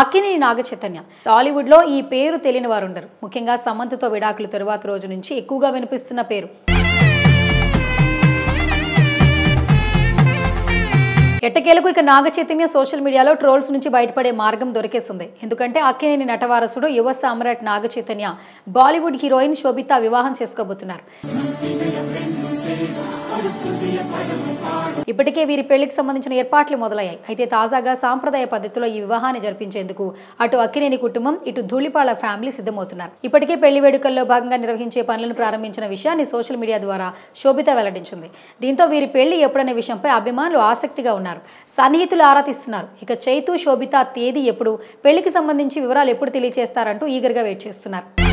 అక్కినేని నాగ చైతన్య టాలీవుడ్లో ఈ పేరు తెలియని వారు ఉండరు ముఖ్యంగా సమంతతో విడాకుల తరువాత రోజు నుంచి ఎక్కువగా వినిపిస్తున్న పేరు ఎట్టకేలకు ఇక నాగ చైతన్య సోషల్ మీడియాలో ట్రోల్స్ నుంచి బయటపడే మార్గం దొరికేస్తుంది ఎందుకంటే అక్కినేని నటవారసుడు యువ సామ్రాట్ నాగ బాలీవుడ్ హీరోయిన్ శోభిత వివాహం చేసుకోబోతున్నారు ఇప్పటికే వీరి పెళ్లికి సంబంధించిన ఏర్పాట్లు మొదలయ్యాయి అయితే తాజాగా సాంప్రదాయ పద్ధతిలో ఈ వివాహాన్ని జరిపించేందుకు అటు అక్కినేని కుటుంబం ఇటు ధూళిపాళ ఫ్యామిలీ సిద్ధమవుతున్నారు ఇప్పటికే పెళ్లి వేడుకల్లో భాగంగా నిర్వహించే పనులను ప్రారంభించిన విషయాన్ని సోషల్ మీడియా ద్వారా శోభిత వెల్లడించింది దీంతో వీరి పెళ్లి ఎప్పుడనే విషయంపై అభిమానులు ఆసక్తిగా ఉన్నారు సన్నిహితులు ఆరాధిస్తున్నారు ఇక చైతు శోభిత తేదీ ఎప్పుడు పెళ్లికి సంబంధించి వివరాలు ఎప్పుడు తెలియజేస్తారంటూ ఈగర్గా వెయిట్ చేస్తున్నారు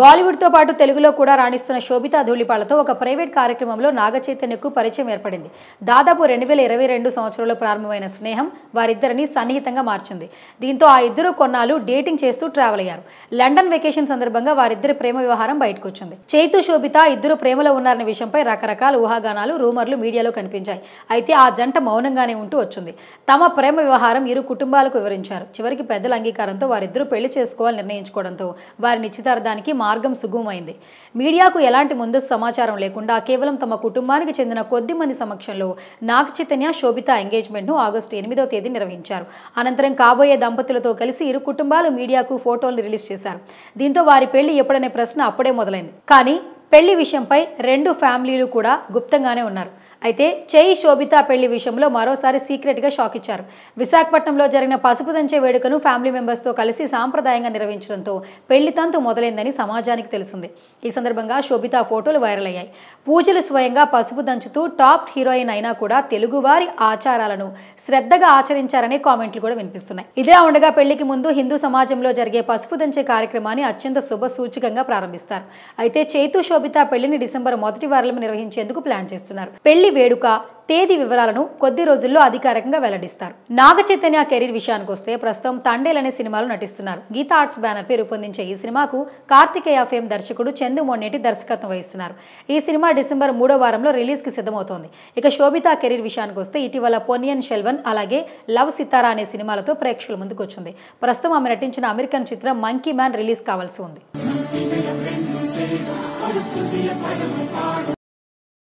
బాలీవుడ్ తో పాటు తెలుగులో కూడా రాణిస్తున్న శోభితా ధూళిపాళ్లతో ఒక ప్రైవేట్ కార్యక్రమంలో నాగచైతన్యకు పరిచయం ఏర్పడింది దాదాపు రెండు వేల ఇరవై రెండు సంవత్సరంలో ప్రారంభమైన స్నేహం వారిద్దరిని సన్నిహితంగా మార్చింది దీంతో ఆ ఇద్దరు కొన్నాళ్ళు డేటింగ్ చేస్తూ ట్రావెల్ అయ్యారు లండన్ వెకేషన్ సందర్భంగా వారిద్దరి ప్రేమ వ్యవహారం బయటకు వచ్చింది చైతు శోభిత ఇద్దరు ప్రేమలో ఉన్నారనే విషయంపై రకరకాల ఊహాగానాలు రూమర్లు మీడియాలో కనిపించాయి అయితే ఆ జంట మౌనంగానే ఉంటూ వచ్చింది తమ ప్రేమ వ్యవహారం ఇరు కుటుంబాలకు వివరించారు చివరికి పెద్దల అంగీకారంతో వారిద్దరూ పెళ్లి చేసుకోవాలని నిర్ణయించుకోవడంతో వారి నిశ్చితార్థానికి మా మార్గం సుగమమైంది మీడియాకు ఎలాంటి ముందస్తు సమాచారం లేకుండా కేవలం తమ కుటుంబానికి చెందిన కొద్ది మంది సమక్షంలో నాగ చైతన్య శోభిత ఎంగేజ్మెంట్ను ఆగస్టు ఎనిమిదవ తేదీ నిర్వహించారు అనంతరం కాబోయే దంపతులతో కలిసి ఇరు కుటుంబాలు మీడియాకు ఫోటోలను రిలీజ్ చేశారు దీంతో వారి పెళ్లి ఎప్పుడనే ప్రశ్న అప్పుడే మొదలైంది కానీ పెళ్లి విషయంపై రెండు ఫ్యామిలీలు కూడా గుప్తంగానే ఉన్నారు అయితే చేయి శోభిత పెళ్లి విషయంలో మరోసారి సీక్రెట్గా షాక్ ఇచ్చారు విశాఖపట్నంలో జరిగిన పసుపు దంచే వేడుకను ఫ్యామిలీ మెంబర్స్తో కలిసి సాంప్రదాయంగా నిర్వహించడంతో పెళ్లి తంతు మొదలైందని సమాజానికి తెలిసింది ఈ సందర్భంగా శోభిత ఫోటోలు వైరల్ అయ్యాయి పూజలు స్వయంగా పసుపు దంచుతూ టాప్ హీరోయిన్ అయినా కూడా తెలుగువారి ఆచారాలను శ్రద్ధగా ఆచరించారనే కామెంట్లు కూడా వినిపిస్తున్నాయి ఇదే ఉండగా పెళ్లికి ముందు హిందూ సమాజంలో జరిగే పసుపు దంచే కార్యక్రమాన్ని అత్యంత శుభ సూచకంగా ప్రారంభిస్తారు అయితే చేతు శోభిత పెళ్లిని డిసెంబర్ మొదటి వారంలో నిర్వహించేందుకు ప్లాన్ చేస్తున్నారు పెళ్లి వేడుక తేదీ వివరాలను కొద్ది రోజుల్లో అధికారికంగా వెల్లడిస్తారు నాగ చైతన్య కెరీర్ విషయానికి వస్తే ప్రస్తుతం తండేల్ అనే సినిమాలో నటిస్తున్నారు గీతా ఆర్ట్స్ బ్యానర్ పై రూపొందించే ఈ సినిమాకు కార్తికేయ ఫేమ్ దర్శకుడు చందు మొన్నేటి దర్శకత్వం వహిస్తున్నారు ఈ సినిమా డిసెంబర్ మూడో వారంలో రిలీజ్కి సిద్ధమవుతోంది ఇక శోభిత కెరీర్ విషయానికి వస్తే ఇటీవల పొనియన్ షెల్వన్ అలాగే లవ్ సితారా అనే సినిమాలతో ప్రేక్షకుల ముందుకు వచ్చింది ప్రస్తుతం ఆమె నటించిన అమెరికన్ చిత్రం మంకీ మ్యాన్ రిలీజ్ కావాల్సి ఉంది